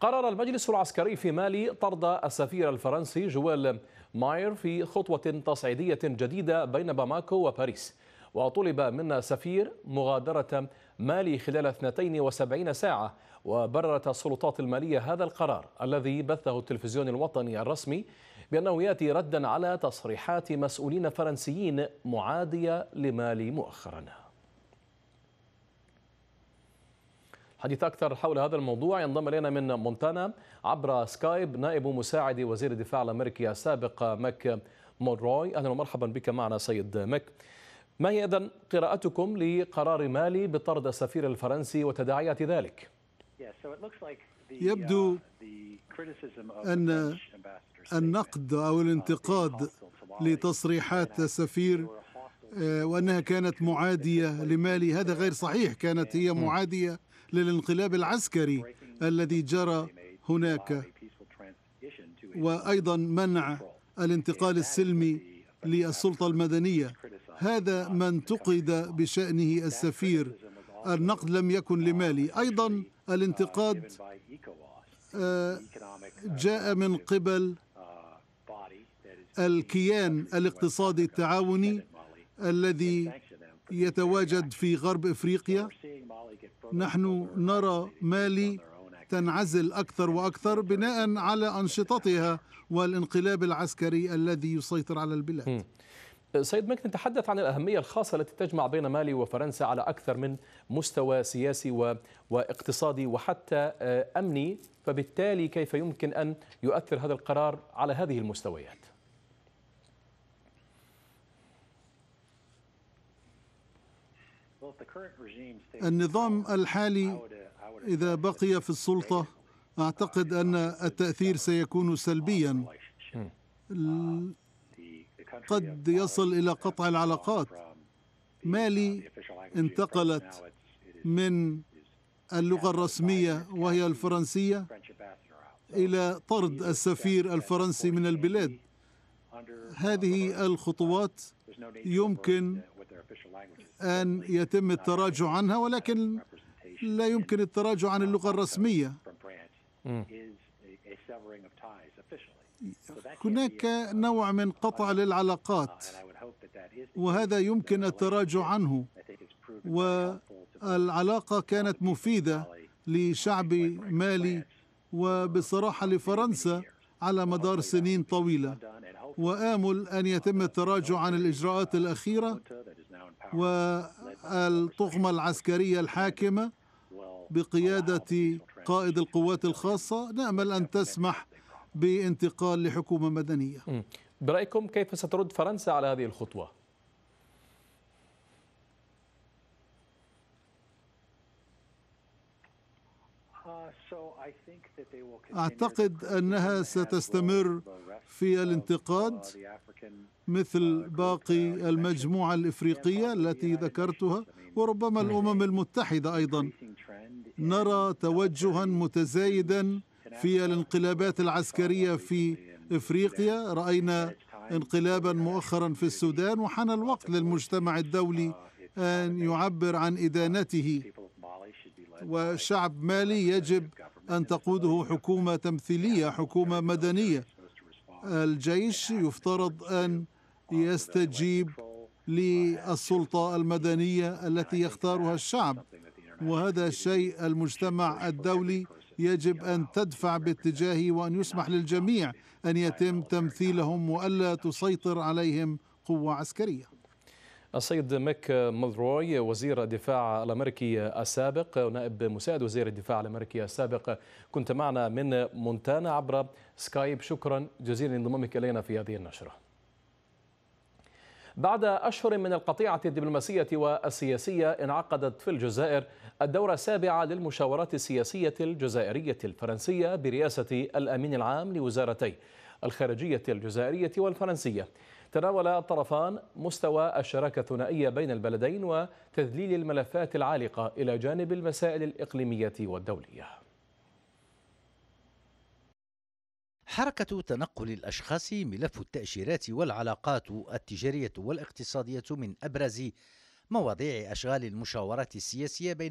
قرر المجلس العسكري في مالي طرد السفير الفرنسي جويل ماير في خطوة تصعيدية جديدة بين باماكو وباريس وطلب من السفير مغادرة مالي خلال 72 ساعة وبررت السلطات المالية هذا القرار الذي بثه التلفزيون الوطني الرسمي بأنه يأتي ردا على تصريحات مسؤولين فرنسيين معادية لمالي مؤخراً حديث أكثر حول هذا الموضوع ينضم إلينا من مونتانا عبر سكايب نائب مساعد وزير الدفاع الأمريكي السابق ماك مونروي أهلا ومرحبا بك معنا سيد ماك ما هي إذن قراءتكم لقرار مالي بطرد السفير الفرنسي وتداعيات ذلك؟ يبدو uh, أن النقد أو الانتقاد لتصريحات السفير آه، وأنها كانت معادية لمالي هذا غير صحيح كانت هي معادية للانقلاب العسكري الذي جرى هناك وأيضا منع الانتقال السلمي للسلطة المدنية هذا ما انتقد بشأنه السفير النقد لم يكن لمالي أيضا الانتقاد آه، جاء من قبل آه، الكيان الاقتصادي التعاوني الذي يتواجد في غرب افريقيا نحن نرى مالي تنعزل اكثر واكثر بناء على انشطتها والانقلاب العسكري الذي يسيطر على البلاد سيد مكن تحدث عن الأهمية الخاصة التي تجمع بين مالي وفرنسا على أكثر من مستوى سياسي و... واقتصادي وحتى آه، أمني فبالتالي كيف يمكن أن يؤثر هذا القرار على هذه المستويات النظام الحالي uh, إذا بقي في السلطة أعتقد أن uh, التأثير سيكون سلبيا hmm. uh, قد يصل إلى قطع العلاقات مالي انتقلت من اللغة الرسمية وهي الفرنسية إلى طرد السفير الفرنسي من البلاد هذه الخطوات يمكن أن يتم التراجع عنها ولكن لا يمكن التراجع عن اللغة الرسمية هناك نوع من قطع للعلاقات وهذا يمكن التراجع عنه والعلاقة كانت مفيدة لشعب مالي وبصراحة لفرنسا على مدار سنين طويله وامل ان يتم التراجع عن الاجراءات الاخيره والطغمه العسكريه الحاكمه بقياده قائد القوات الخاصه نامل ان تسمح بانتقال لحكومه مدنيه برايكم كيف سترد فرنسا على هذه الخطوه اعتقد انها ستستمر في uh, الانتقاد uh, مثل باقي المجموعه الافريقيه التي ذكرتها وربما الامم المتحده ايضا نرى توجها متزايدا في الانقلابات العسكريه في افريقيا راينا انقلابا مؤخرا في السودان وحان الوقت للمجتمع الدولي uh, ان يعبر عن ادانته وشعب مالي يجب أن تقوده حكومة تمثيلية حكومة مدنية الجيش يفترض أن يستجيب للسلطة المدنية التي يختارها الشعب وهذا الشيء المجتمع الدولي يجب أن تدفع باتجاهه وأن يسمح للجميع أن يتم تمثيلهم وألا تسيطر عليهم قوة عسكرية السيد ميك ملروي وزير الدفاع الامريكي السابق ونائب مساعد وزير الدفاع الامريكي السابق كنت معنا من مونتانا عبر سكايب شكرا جزيلا لانضمامك الينا في هذه النشره. بعد أشهر من القطيعة الدبلوماسية والسياسية انعقدت في الجزائر الدورة السابعة للمشاورات السياسية الجزائرية الفرنسية برئاسة الأمين العام لوزارتي الخارجية الجزائرية والفرنسية تناول الطرفان مستوى الشراكة الثنائية بين البلدين وتذليل الملفات العالقة إلى جانب المسائل الإقليمية والدولية حركة تنقل الأشخاص ملف التأشيرات والعلاقات التجارية والاقتصادية من أبرز مواضيع أشغال المشاورات السياسية بين